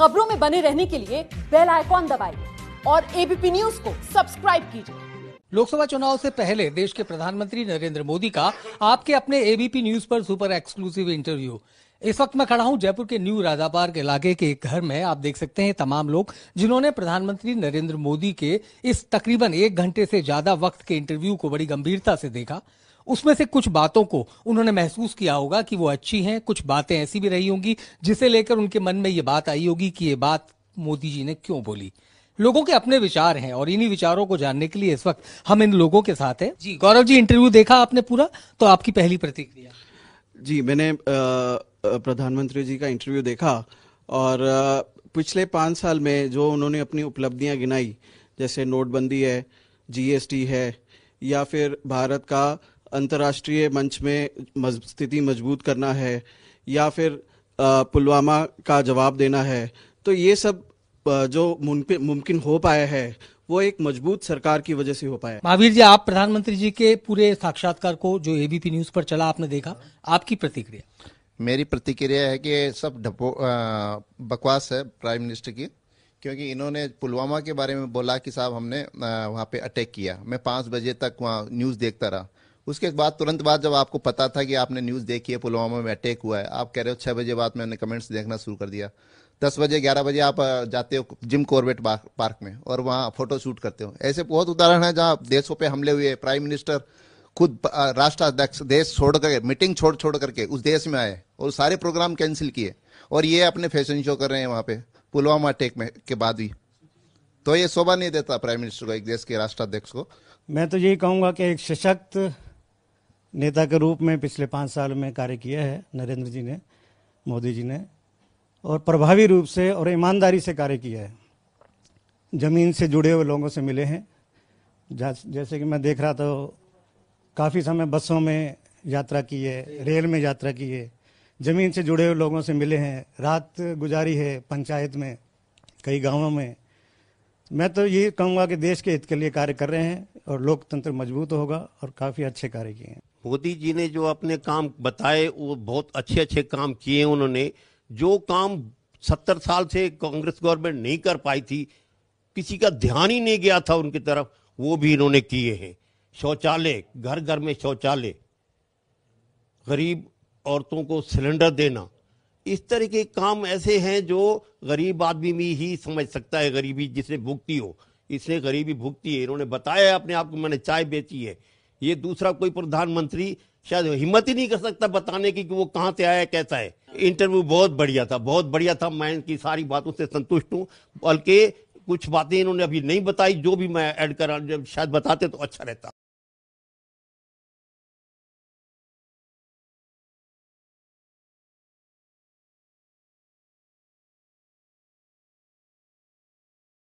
खबरों में बने रहने के लिए बेल आइकॉन दबाइए और एबीपी न्यूज को सब्सक्राइब कीजिए लोकसभा चुनाव से पहले देश के प्रधानमंत्री नरेंद्र मोदी का आपके अपने एबीपी न्यूज पर सुपर एक्सक्लूसिव इंटरव्यू इस वक्त मैं खड़ा हूं जयपुर के न्यू राजा के इलाके के एक घर में आप देख सकते हैं तमाम लोग जिन्होंने प्रधानमंत्री नरेंद्र मोदी के इस तकरीबन एक घंटे से ज्यादा वक्त के इंटरव्यू को बड़ी गंभीरता से देखा उसमें से कुछ बातों को उन्होंने महसूस किया होगा कि वो अच्छी हैं कुछ बातें ऐसी भी रही होंगी जिसे लेकर उनके मन में ये बात आई होगी कि ये बात मोदी जी ने क्यों बोली लोगों के अपने विचार हैं और इन्हीं विचारों को जानने के लिए इस वक्त हम इन लोगों के साथ हैं जी गौरव जी इंटरव्यू देखा आपने पूरा तो आपकी पहली प्रतिक्रिया जी मैंने प्रधानमंत्री जी का इंटरव्यू देखा और पिछले पाँच साल में जो उन्होंने अपनी उपलब्धियां गिनाई जैसे नोटबंदी है जीएसटी है या फिर भारत का अंतर्राष्ट्रीय मंच में स्थिति मजबूत करना है या फिर पुलवामा का जवाब देना है तो ये सब जो मुमकिन हो पाया है वो एक मजबूत सरकार की वजह से हो पाया महावीर जी आप प्रधानमंत्री जी के पूरे साक्षात्कार को जो एबीपी न्यूज पर चला आपने देखा आपकी प्रतिक्रिया मेरी प्रतिक्रिया है कि सब ढपो बकवास है प्राइम मिनिस्टर की क्योंकि इन्होंने पुलवामा के बारे में बोला कि साहब हमने वहाँ पे अटैक किया मैं पाँच बजे तक वहाँ न्यूज़ देखता रहा उसके बाद तुरंत बाद जब आपको पता था कि आपने न्यूज़ देखी है पुलवामा में अटैक हुआ है आप कह रहे हो छः बजे बाद मैंने कमेंट्स देखना शुरू कर दिया दस बजे ग्यारह बजे आप जाते हो जिम कॉर्बेट पार्क में और वहाँ फोटो शूट करते हो ऐसे बहुत उदाहरण है जहाँ देशों पर हमले हुए प्राइम मिनिस्टर खुद राष्ट्राध्यक्ष देश छोड़ कर मीटिंग छोड़ छोड़ करके उस देश में आए और सारे प्रोग्राम कैंसिल किए और ये अपने फैशन शो कर रहे हैं वहाँ पे पुलवामा अटैक में के बाद भी तो ये शोभा नहीं देता प्राइम मिनिस्टर को एक देश के राष्ट्राध्यक्ष को मैं तो यही कहूँगा कि एक सशक्त नेता के रूप में पिछले पाँच साल में कार्य किया है नरेंद्र जी ने मोदी जी ने और प्रभावी रूप से और ईमानदारी से कार्य किया है ज़मीन से जुड़े हुए लोगों से मिले हैं जैसे कि मैं देख रहा था काफ़ी समय बसों में यात्रा की है रेल में यात्रा की है ज़मीन से जुड़े हुए लोगों से मिले हैं रात गुजारी है पंचायत में कई गांवों में मैं तो ये कहूँगा कि देश के हित के लिए कार्य कर रहे हैं और लोकतंत्र मजबूत होगा और काफ़ी अच्छे कार्य किए हैं मोदी जी ने जो अपने काम बताए वो बहुत अच्छे अच्छे काम किए उन्होंने जो काम सत्तर साल से कांग्रेस गवर्नमेंट नहीं कर पाई थी किसी का ध्यान ही नहीं गया था उनकी तरफ वो भी इन्होंने किए हैं शौचालय घर घर में शौचालय गरीब औरतों को सिलेंडर देना इस तरह के काम ऐसे हैं जो गरीब आदमी भी ही समझ सकता है गरीबी जिसने भुगती हो इसने गरीबी भुगती है इन्होंने बताया अपने आप को मैंने चाय बेची है ये दूसरा कोई प्रधानमंत्री शायद हिम्मत ही नहीं कर सकता बताने की कि वो कहाँ से आया कैसा है इंटरव्यू बहुत बढ़िया था बहुत बढ़िया था मैं इनकी सारी बातों से संतुष्ट हूँ बल्कि कुछ बातें इन्होंने अभी नहीं बताई जो भी मैं ऐड करा जब शायद बताते तो अच्छा रहता